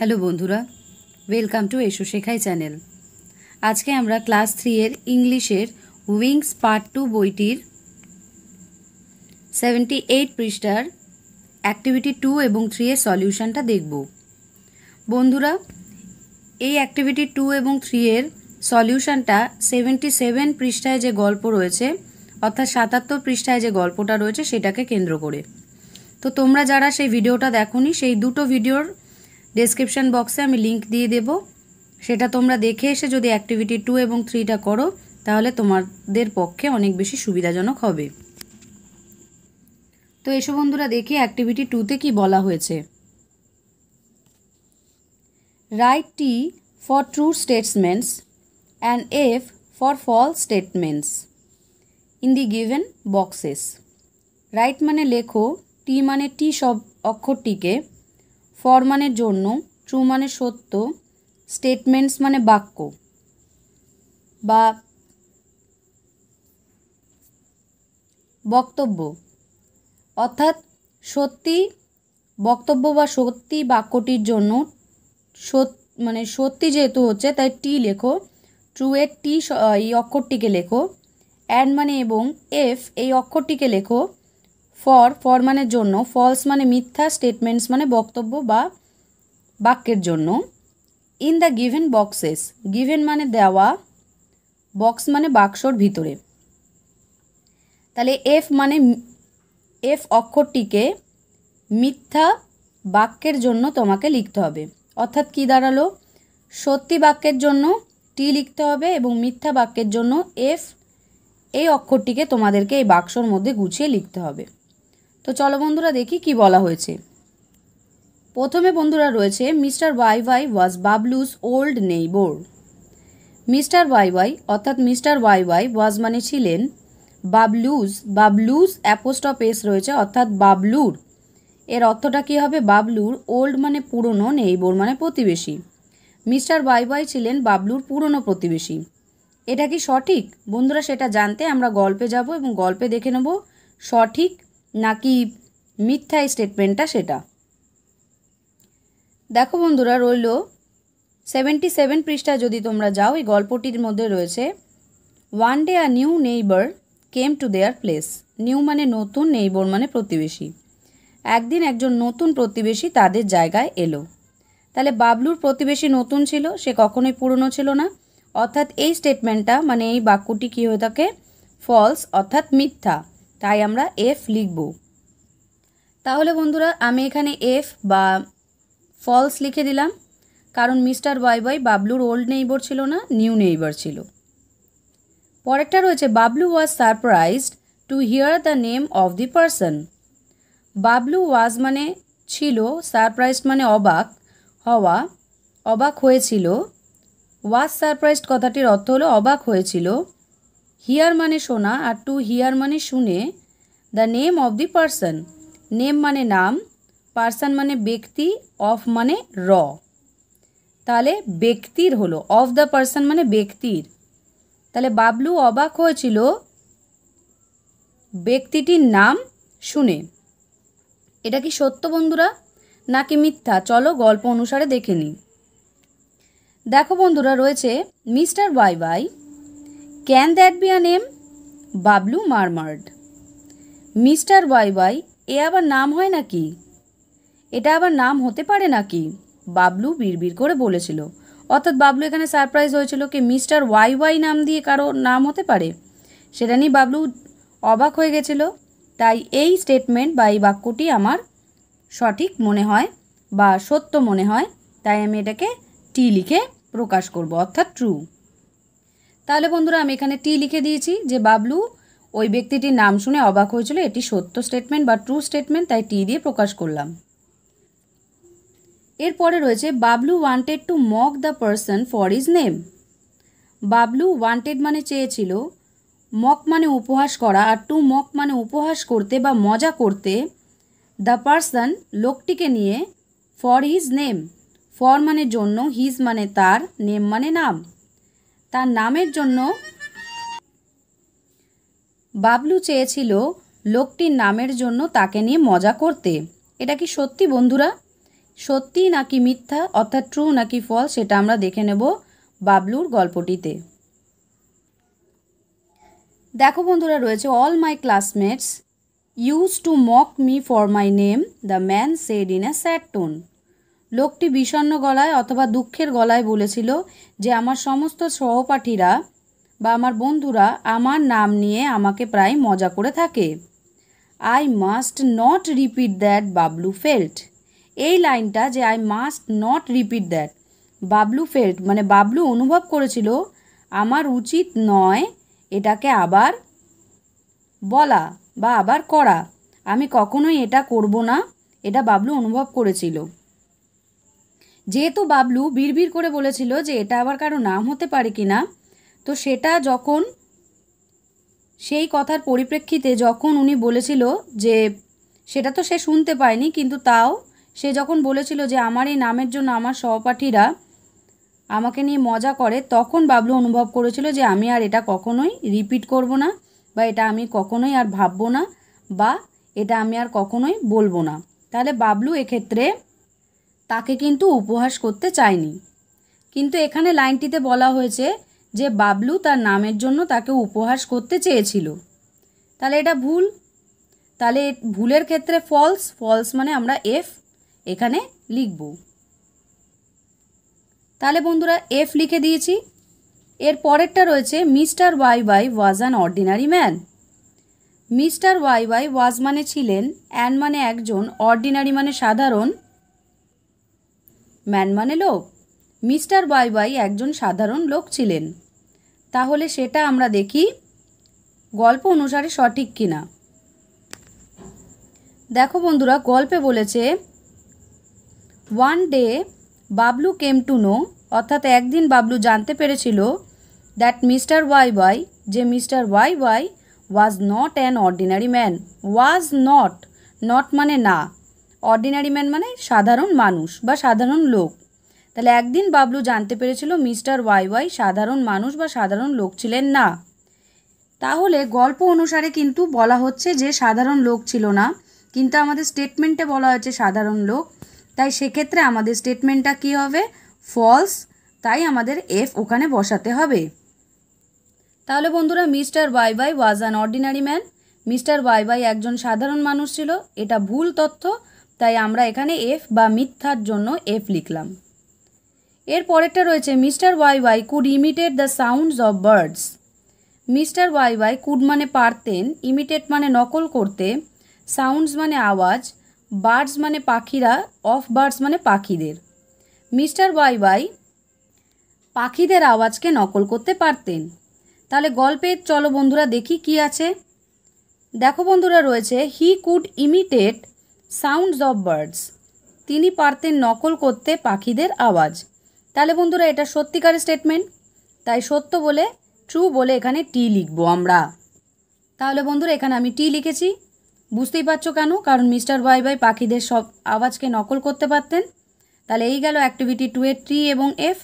hello বন্ধুরা welcome to এসো শেখাই চ্যানেল আজকে আমরা ক্লাস থ্রি এর ইংলিশের উইংস পার্ট টু বইটির সেভেন্টি এইট পৃষ্ঠার অ্যাক্টিভিটি টু এবং থ্রি এর সলিউশনটা দেখব বন্ধুরা এই অ্যাক্টিভিটি টু এবং থ্রি এর সলিউশনটা সেভেন্টি সেভেন পৃষ্ঠায় যে গল্প রয়েছে অর্থাৎ সাতাত্তর পৃষ্ঠায় যে গল্পটা রয়েছে সেটাকে কেন্দ্র করে তো তোমরা যারা সেই ভিডিওটা দেখনি সেই দুটো ভিডিওর ডেসক্রিপশান বক্সে আমি লিংক দিয়ে দেব সেটা তোমরা দেখে এসে যদি অ্যাক্টিভিটি টু এবং থ্রিটা করো তাহলে তোমাদের পক্ষে অনেক বেশি সুবিধাজনক হবে তো এসো বন্ধুরা দেখি অ্যাক্টিভিটি টুতে কি বলা হয়েছে write T for true statements and F for false statements in the given boxes write মানে লেখো টি মানে টি সব অক্ষরটিকে ফর মানে জন্য ট্রু মানে সত্য স্টেটমেন্টস মানে বাক্য বা বক্তব্য অর্থাৎ সত্যি বক্তব্য বা সত্যি বাক্যটির জন্য মানে সত্যি যেহেতু হচ্ছে তাই টি লেখো ট্রু এ টি এই অক্ষরটিকে লেখো অ্যান্ড মানে এবং এফ এই অক্ষরটিকে লেখো ফর ফর মানে জন্য ফলস মানে মিথ্যা স্টেটমেন্টস মানে বক্তব্য বা বাক্যের জন্য in the given boxes given মানে দেওয়া বক্স মানে বাক্সর ভিতরে তাহলে এফ মানে এফ অক্ষরটিকে মিথ্যা বাক্যের জন্য তোমাকে লিখতে হবে অর্থাৎ কি দাঁড়ালো সত্যি বাক্যের জন্য টি লিখতে হবে এবং মিথ্যা বাক্যের জন্য এফ এই অক্ষরটিকে তোমাদেরকে এই বাক্সর মধ্যে গুছিয়ে লিখতে হবে তো চলো বন্ধুরা দেখি কি বলা হয়েছে প্রথমে বন্ধুরা রয়েছে Mr Y Y was Bablu's old neighbour Mr Y Y অর্থাৎ মিস্টার ওয়াই ওয়াই ওয়াজ মানে ছিলেন বাবলুজ বাবলুজ অ্যাপোস্টপ এস রয়েছে অর্থাৎ বাবলুর এর অর্থটা কী হবে বাবলুর ওল্ড মানে পুরনো নেইবোর মানে প্রতিবেশী মিস্টার ওয়াই ওয়াই ছিলেন বাবলুর পুরনো প্রতিবেশী এটা কি সঠিক বন্ধুরা সেটা জানতে আমরা গল্পে যাব এবং গল্পে দেখে নেব সঠিক নাকি মিথ্যা স্টেটমেন্টটা সেটা দেখো বন্ধুরা রইল সেভেন্টি সেভেন পৃষ্ঠা যদি তোমরা যাও এই গল্পটির মধ্যে রয়েছে one day a new neighbour came to their place new মানে নতুন নেইবর মানে প্রতিবেশী একদিন একজন নতুন প্রতিবেশী তাদের জায়গায় এলো তাহলে বাবলুর প্রতিবেশী নতুন ছিল সে কখনোই পুরনো ছিল না অর্থাৎ এই স্টেটমেন্টটা মানে এই বাক্যটি কী হয়ে থাকে ফলস অর্থাৎ মিথ্যা তাই আমরা এফ লিখব তাহলে বন্ধুরা আমি এখানে এফ বা ফলস লিখে দিলাম কারণ মিস্টার বয় বয় বাবলুর ওল্ড নেইবর ছিল না নিউ নেইবর ছিল পরেরটা রয়েছে Bablu was surprised to hear the name of the person Bablu was মানে ছিল সারপ্রাইজড মানে অবাক হওয়া অবাক হয়েছিল ওয়াজ সারপ্রাইজড কথাটির অর্থ হলো অবাক হয়েছিল হিয়ার মানে শোনা আর টু হিয়ার মানে শুনে the name of the person name মানে নাম পার্সন মানে ব্যক্তি অফ মানে র তাহলে ব্যক্তির হলো অফ দ্য পার্সন মানে ব্যক্তির তাহলে বাবলু অবাক হয়েছিল ব্যক্তিটির নাম শুনে এটা কি সত্য বন্ধুরা নাকি মিথ্যা চলো গল্প অনুসারে দেখে নিই দেখো বন্ধুরা রয়েছে Mr Y Y can that be a name Bablu murmured Mr Y Y এ আবার নাম হয় নাকি এটা আবার নাম হতে পারে নাকি বাবলু বিড়বির করে বলেছিল অর্থাৎ বাবলু এখানে সারপ্রাইজ হয়েছিল কি মিস্টার ওয়াই ওয়াই নাম দিয়ে কারো নাম হতে পারে সেটা নিয়ে বাবলু অবাক হয়ে গেছিল তাই এই স্টেটমেন্ট বা এই বাক্যটি আমার সঠিক মনে হয় বা সত্য মনে হয় তাই আমি এটাকে টি লিখে প্রকাশ করব অর্থাৎ ট্রু তাহলে বন্ধুরা আমি এখানে টি লিখে দিয়েছি যে বাবলু ওই ব্যক্তিটির নাম শুনে অবাক হয়েছিল এটি সত্য স্টেটমেন্ট বা ট্রু স্টেটমেন্ট তাই টি দিয়ে প্রকাশ করলাম এরপরে রয়েছে Bablu wanted to mock the person for his name Bablu wanted মানে চেয়েছিল মক মানে উপহাস করা আর টু মক মানে উপহাস করতে বা মজা করতে দ্য পার্সন লোকটিকে নিয়ে ফর হিজ নেম ফর মানে জন্য হিজ মানে তার নেম মানে নাম তার নামের জন্য বাবলু চেয়েছিল লোকটির নামের জন্য তাকে নিয়ে মজা করতে এটা কি সত্যি বন্ধুরা সত্যি নাকি মিথ্যা অর্থাৎ ট্রু নাকি ফল সেটা আমরা দেখে নেব বাবলুর গল্পটিতে দেখো বন্ধুরা রয়েছে all my classmates use to mock me for my name the man said in a sad tone লোকটি বিষণ্ন গলায় অথবা দুঃখের গলায় বলেছিল যে আমার সমস্ত সহপাঠীরা বা আমার বন্ধুরা আমার নাম নিয়ে আমাকে প্রায় মজা করে থাকে I must not repeat that Bablu felt এই লাইনটা যে I must not repeat that Bablu felt মানে বাবলু অনুভব করেছিল আমার উচিত নয় এটাকে আবার বলা বা আবার করা আমি কখনোই এটা করব না এটা বাবলু অনুভব করেছিল যেহেতু বাবলু বিড়বিড় করে বলেছিল যে এটা আবার কারো নাম হতে পারে কি না তো সেটা যখন সেই কথার পরিপ্রেক্ষিতে যখন উনি বলেছিল যে সেটা তো সে শুনতে পায়নি কিন্তু তাও সে যখন বলেছিল যে আমার এই নামের জন্য আমার সহপাঠীরা আমাকে নিয়ে মজা করে তখন বাবলু অনুভব করেছিল যে আমি আর এটা কখনোই রিপিট করব না বা এটা আমি কখনোই আর ভাববো না বা এটা আমি আর কখনোই বলবো না তাহলে বাবলু এক্ষেত্রে তাকে কিন্তু উপহাস করতে চায়নি কিন্তু এখানে লাইনটিতে বলা হয়েছে যে বাবলু তার নামের জন্য তাকে উপহাস করতে চেয়েছিল তাহলে এটা ভুল তাহলে ভুলের ক্ষেত্রে ফলস ফলস মানে আমরা এফ এখানে লিখব তাহলে বন্ধুরা এফ লিখে দিয়েছি এর পরেরটা রয়েছে Mr Y Y was an ordinary man Mr Y Y was মানে ছিলেন অ্যান মানে একজন অর্ডিনারি মানে সাধারণ ম্যান মানে লোক মিস্টার বাই একজন সাধারণ লোক ছিলেন তাহলে সেটা আমরা দেখি গল্প অনুসারে সঠিক কিনা দেখো বন্ধুরা গল্পে বলেছে one day Bablu came to know অর্থাৎ একদিন বাবলু জানতে পেরেছিল দ্যাট মিস্টার ওয়াই ওয়াই যে Mr Y Y was not an ordinary man was not not মানে না অর্ডিনারি ম্যান মানে সাধারণ মানুষ বা সাধারণ লোক তাহলে একদিন বাবলু জানতে পেরেছিল মিস্টার ওয়াই ওয়াই সাধারণ মানুষ বা সাধারণ লোক ছিলেন না তাহলে গল্প অনুসারে কিন্তু বলা হচ্ছে যে সাধারণ লোক ছিল না কিন্তু আমাদের স্টেটমেন্টে বলা হয়েছে সাধারণ লোক তাই সেক্ষেত্রে আমাদের স্টেটমেন্টটা কী হবে ফলস তাই আমাদের এফ ওখানে বসাতে হবে তাহলে বন্ধুরা Mr Y Y was an ordinary man Mr Y Y একজন সাধারণ মানুষ ছিল এটা ভুল তথ্য তাই আমরা এখানে এফ বা মিথ্যার জন্য এফ লিখলাম এর পরেরটা রয়েছে Mr Y Y could imitate the sounds of birds Mr Y Y could মানে পারতেন ইমিটেট মানে নকল করতে সাউন্ডস মানে আওয়াজ বার্ডস মানে পাখিরা অফ বার্ডস মানে পাখিদের মিস্টার ওয়াই ওয়াই পাখিদের আওয়াজকে নকল করতে পারতেন তাহলে গল্পে চলো বন্ধুরা দেখি কি আছে দেখো বন্ধুরা রয়েছে he could imitate sounds of birds তিনি পারতেন নকল করতে পাখিদের আওয়াজ তাহলে বন্ধুরা এটা সত্যিকারের স্টেটমেন্ট তাই সত্য বলে ট্রু বলে এখানে টি লিখবো আমরা তাহলে বন্ধুরা এখানে আমি টি লিখেছি বুঝতেই পারছো কেন কারণ মিস্টার বাই বাই পাখিদের সব আওয়াজকে নকল করতে পারতেন তাহলে এই গেল অ্যাক্টিভিটি টু এর টি এবং এফ